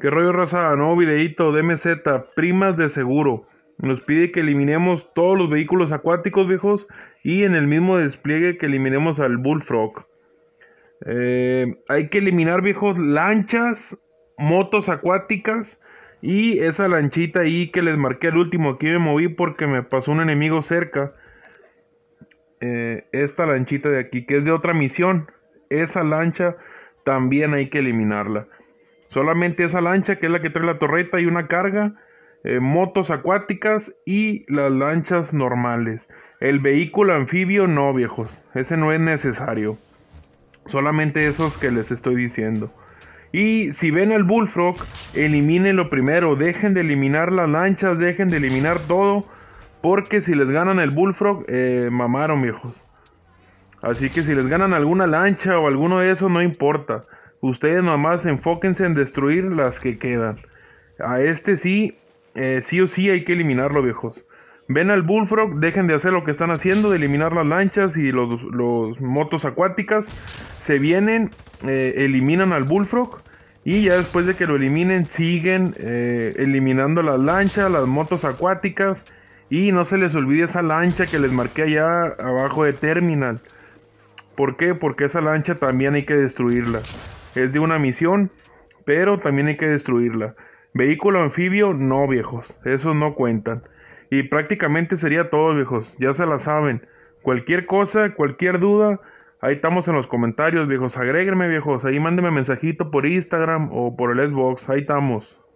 ¿Qué rollo raza? Nuevo videito de MZ, primas de seguro. Nos pide que eliminemos todos los vehículos acuáticos viejos y en el mismo despliegue que eliminemos al Bullfrog. Eh, hay que eliminar viejos lanchas, motos acuáticas y esa lanchita ahí que les marqué El último. Aquí me moví porque me pasó un enemigo cerca. Eh, esta lanchita de aquí que es de otra misión. Esa lancha también hay que eliminarla. Solamente esa lancha, que es la que trae la torreta y una carga, eh, motos acuáticas y las lanchas normales. El vehículo anfibio no, viejos. Ese no es necesario. Solamente esos que les estoy diciendo. Y si ven el Bullfrog, elimínenlo primero. Dejen de eliminar las lanchas, dejen de eliminar todo. Porque si les ganan el Bullfrog, eh, mamaron, viejos. Así que si les ganan alguna lancha o alguno de esos, no importa. Ustedes nomás enfóquense en destruir las que quedan. A este sí, eh, sí o sí hay que eliminarlo, viejos. Ven al Bullfrog, dejen de hacer lo que están haciendo, de eliminar las lanchas y los, motos acuáticas. Se vienen, eh, eliminan al Bullfrog. Y ya después de que lo eliminen, siguen eh, eliminando las lanchas, las motos acuáticas. Y no se les olvide esa lancha que les marqué allá abajo de Terminal. ¿Por qué? Porque esa lancha también hay que destruirla es de una misión, pero también hay que destruirla. Vehículo anfibio, no viejos, esos no cuentan. Y prácticamente sería todo viejos, ya se la saben. Cualquier cosa, cualquier duda, ahí estamos en los comentarios viejos, agréguenme viejos, ahí mándenme mensajito por Instagram o por el Xbox, ahí estamos.